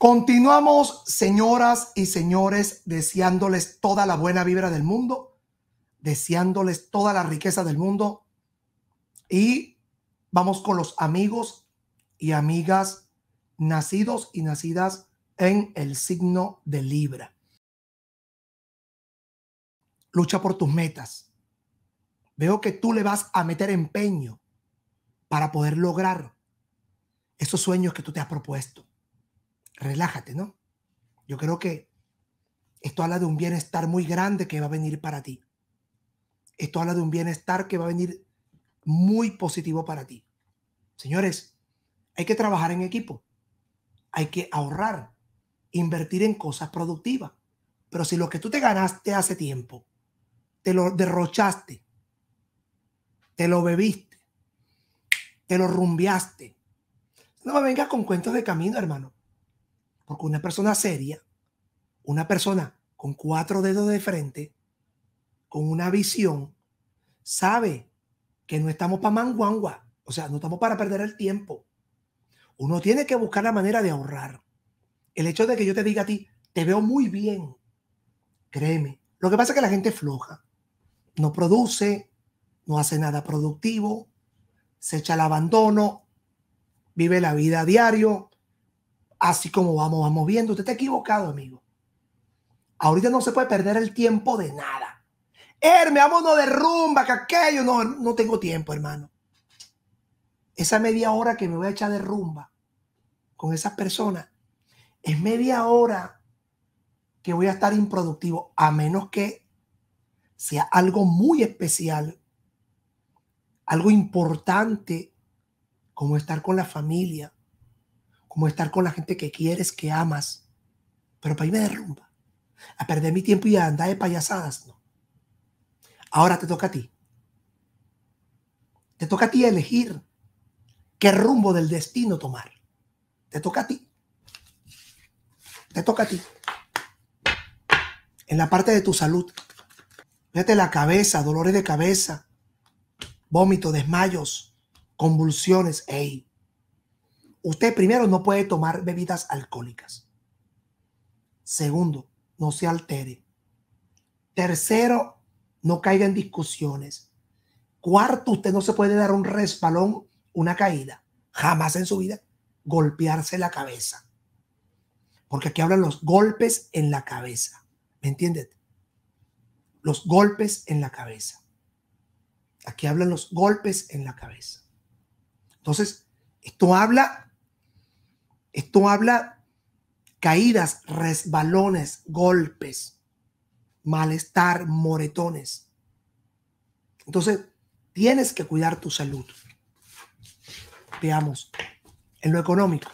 Continuamos, señoras y señores, deseándoles toda la buena vibra del mundo, deseándoles toda la riqueza del mundo. Y vamos con los amigos y amigas nacidos y nacidas en el signo de Libra. Lucha por tus metas. Veo que tú le vas a meter empeño para poder lograr esos sueños que tú te has propuesto relájate, ¿no? Yo creo que esto habla de un bienestar muy grande que va a venir para ti. Esto habla de un bienestar que va a venir muy positivo para ti. Señores, hay que trabajar en equipo. Hay que ahorrar, invertir en cosas productivas. Pero si lo que tú te ganaste hace tiempo, te lo derrochaste, te lo bebiste, te lo rumbiaste, no me vengas con cuentos de camino, hermano. Porque una persona seria, una persona con cuatro dedos de frente, con una visión, sabe que no estamos para manguangua, o sea, no estamos para perder el tiempo. Uno tiene que buscar la manera de ahorrar. El hecho de que yo te diga a ti, te veo muy bien, créeme. Lo que pasa es que la gente floja, no produce, no hace nada productivo, se echa al abandono, vive la vida a diario, Así como vamos, vamos viendo. Usted está equivocado, amigo. Ahorita no se puede perder el tiempo de nada. Herme, vámonos de rumba, que aquello. No, no tengo tiempo, hermano. Esa media hora que me voy a echar de rumba con esas personas es media hora que voy a estar improductivo, a menos que sea algo muy especial, algo importante, como estar con la familia, como estar con la gente que quieres, que amas. Pero para mí me derrumba. a perder mi tiempo y a andar de payasadas, no. Ahora te toca a ti. Te toca a ti elegir qué rumbo del destino tomar. Te toca a ti. Te toca a ti. En la parte de tu salud. Fíjate la cabeza, dolores de cabeza, vómito, desmayos, convulsiones. ¡Ey! Usted primero no puede tomar bebidas alcohólicas. Segundo, no se altere. Tercero, no caiga en discusiones. Cuarto, usted no se puede dar un respalón, una caída. Jamás en su vida golpearse la cabeza. Porque aquí hablan los golpes en la cabeza. ¿Me entiendes? Los golpes en la cabeza. Aquí hablan los golpes en la cabeza. Entonces, esto habla esto habla caídas, resbalones, golpes, malestar, moretones. Entonces, tienes que cuidar tu salud. Veamos, en lo económico.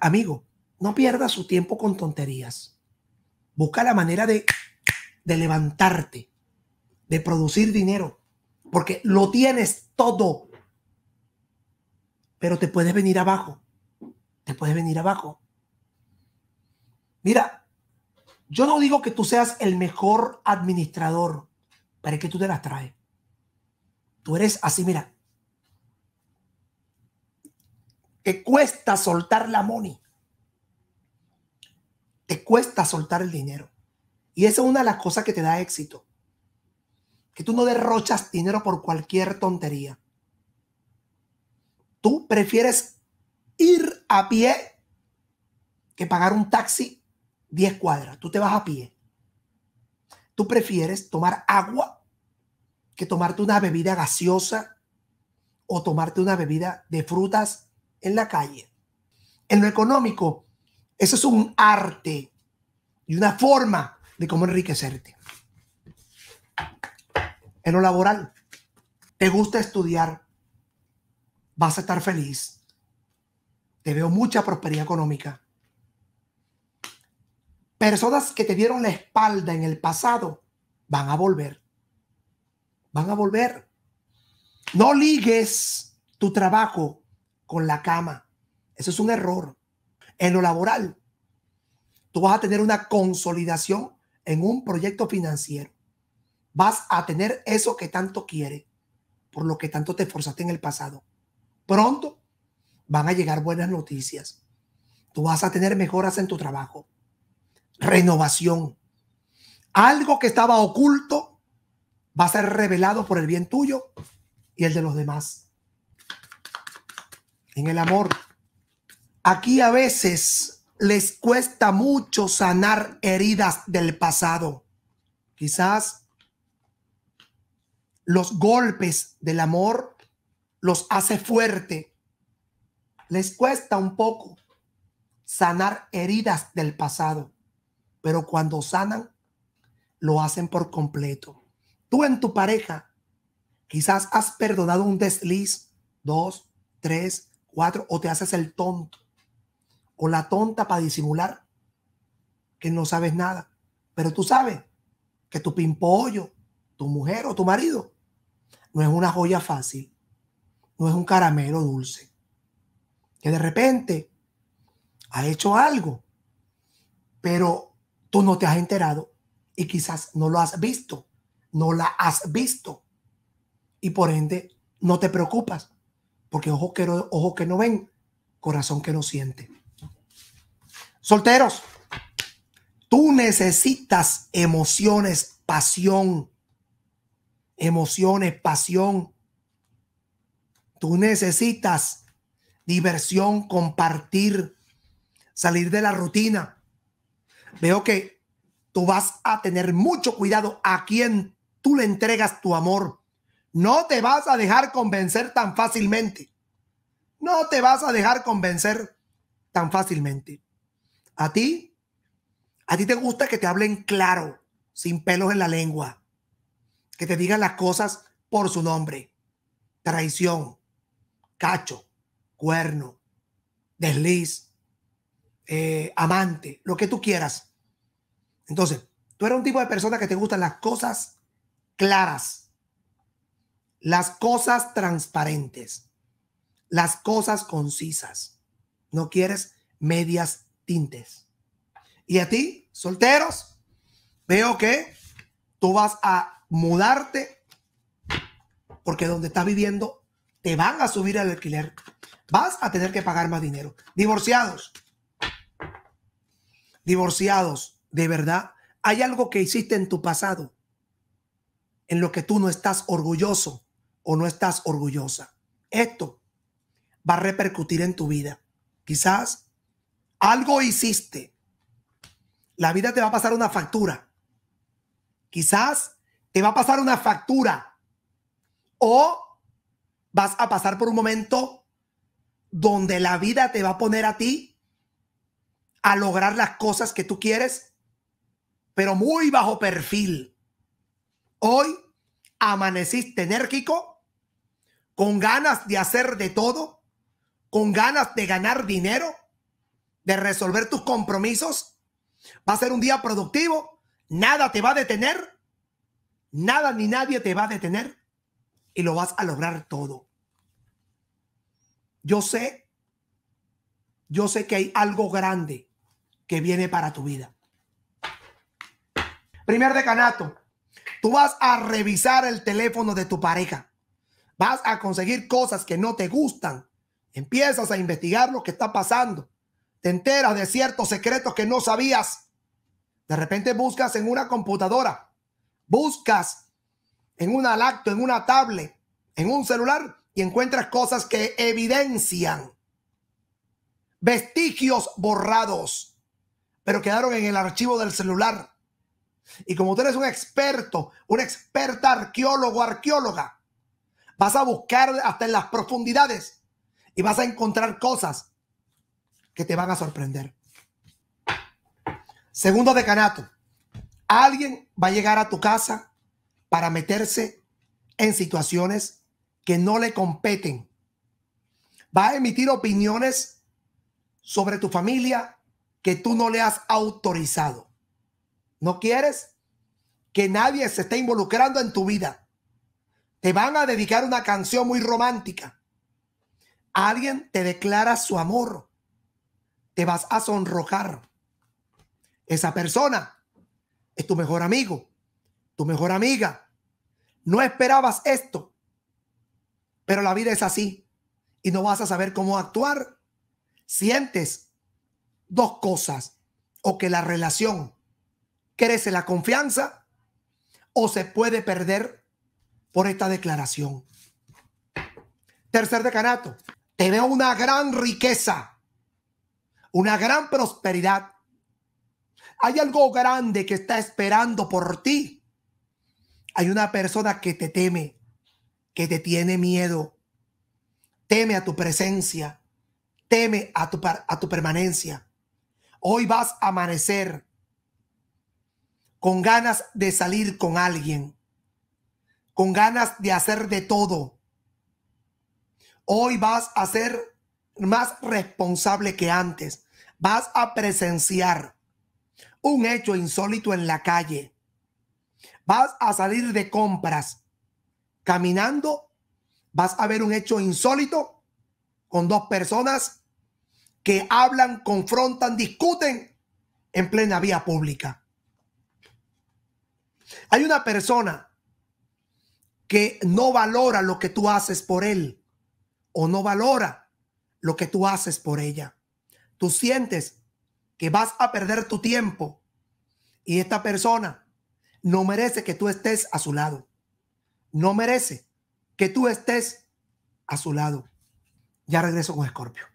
amigo, no pierdas su tiempo con tonterías. Busca la manera de, de levantarte, de producir dinero, porque lo tienes todo, pero te puedes venir abajo te puedes venir abajo. Mira, yo no digo que tú seas el mejor administrador, pero que tú te las traes. Tú eres así, mira. Te cuesta soltar la money. Te cuesta soltar el dinero. Y esa es una de las cosas que te da éxito. Que tú no derrochas dinero por cualquier tontería. Tú prefieres ir a pie que pagar un taxi 10 cuadras. Tú te vas a pie. Tú prefieres tomar agua que tomarte una bebida gaseosa o tomarte una bebida de frutas en la calle. En lo económico, eso es un arte y una forma de cómo enriquecerte. En lo laboral, te gusta estudiar, vas a estar feliz, te veo mucha prosperidad económica. Personas que te dieron la espalda en el pasado van a volver. Van a volver. No ligues tu trabajo con la cama. Eso es un error. En lo laboral, tú vas a tener una consolidación en un proyecto financiero. Vas a tener eso que tanto quiere, por lo que tanto te esforzaste en el pasado. Pronto van a llegar buenas noticias. Tú vas a tener mejoras en tu trabajo. Renovación. Algo que estaba oculto va a ser revelado por el bien tuyo y el de los demás. En el amor. Aquí a veces les cuesta mucho sanar heridas del pasado. Quizás los golpes del amor los hace fuerte les cuesta un poco sanar heridas del pasado, pero cuando sanan, lo hacen por completo. Tú en tu pareja, quizás has perdonado un desliz, dos, tres, cuatro, o te haces el tonto o la tonta para disimular que no sabes nada, pero tú sabes que tu pimpollo, tu mujer o tu marido no es una joya fácil, no es un caramelo dulce que de repente ha hecho algo, pero tú no te has enterado y quizás no lo has visto, no la has visto y por ende no te preocupas, porque ojo que, no, ojo que no ven, corazón que no siente. Solteros, tú necesitas emociones, pasión, emociones, pasión. Tú necesitas diversión, compartir, salir de la rutina. Veo que tú vas a tener mucho cuidado a quien tú le entregas tu amor. No te vas a dejar convencer tan fácilmente. No te vas a dejar convencer tan fácilmente. A ti, a ti te gusta que te hablen claro, sin pelos en la lengua, que te digan las cosas por su nombre. Traición, cacho, cuerno, desliz, eh, amante, lo que tú quieras. Entonces, tú eres un tipo de persona que te gustan las cosas claras, las cosas transparentes, las cosas concisas. No quieres medias tintes. Y a ti, solteros, veo que tú vas a mudarte porque donde estás viviendo te van a subir el alquiler vas a tener que pagar más dinero. Divorciados. Divorciados, de verdad. Hay algo que hiciste en tu pasado en lo que tú no estás orgulloso o no estás orgullosa. Esto va a repercutir en tu vida. Quizás algo hiciste. La vida te va a pasar una factura. Quizás te va a pasar una factura. O vas a pasar por un momento donde la vida te va a poner a ti a lograr las cosas que tú quieres, pero muy bajo perfil. Hoy amaneciste enérgico, con ganas de hacer de todo, con ganas de ganar dinero, de resolver tus compromisos. Va a ser un día productivo, nada te va a detener, nada ni nadie te va a detener y lo vas a lograr todo yo sé, yo sé que hay algo grande que viene para tu vida. Primer decanato, tú vas a revisar el teléfono de tu pareja. Vas a conseguir cosas que no te gustan. Empiezas a investigar lo que está pasando. Te enteras de ciertos secretos que no sabías. De repente buscas en una computadora, buscas en una laptop, en una tablet, en un celular, y encuentras cosas que evidencian vestigios borrados, pero quedaron en el archivo del celular. Y como tú eres un experto, un experta arqueólogo, arqueóloga, vas a buscar hasta en las profundidades y vas a encontrar cosas que te van a sorprender. Segundo decanato, alguien va a llegar a tu casa para meterse en situaciones que no le competen. Va a emitir opiniones sobre tu familia que tú no le has autorizado. ¿No quieres? Que nadie se esté involucrando en tu vida. Te van a dedicar una canción muy romántica. Alguien te declara su amor. Te vas a sonrojar. Esa persona es tu mejor amigo, tu mejor amiga. No esperabas esto pero la vida es así y no vas a saber cómo actuar. Sientes dos cosas, o que la relación crece la confianza o se puede perder por esta declaración. Tercer decanato, te veo una gran riqueza, una gran prosperidad. Hay algo grande que está esperando por ti. Hay una persona que te teme, que te tiene miedo. Teme a tu presencia. Teme a tu, a tu permanencia. Hoy vas a amanecer con ganas de salir con alguien, con ganas de hacer de todo. Hoy vas a ser más responsable que antes. Vas a presenciar un hecho insólito en la calle. Vas a salir de compras caminando, vas a ver un hecho insólito con dos personas que hablan, confrontan, discuten en plena vía pública. Hay una persona que no valora lo que tú haces por él o no valora lo que tú haces por ella. Tú sientes que vas a perder tu tiempo y esta persona no merece que tú estés a su lado no merece que tú estés a su lado. Ya regreso con Escorpio.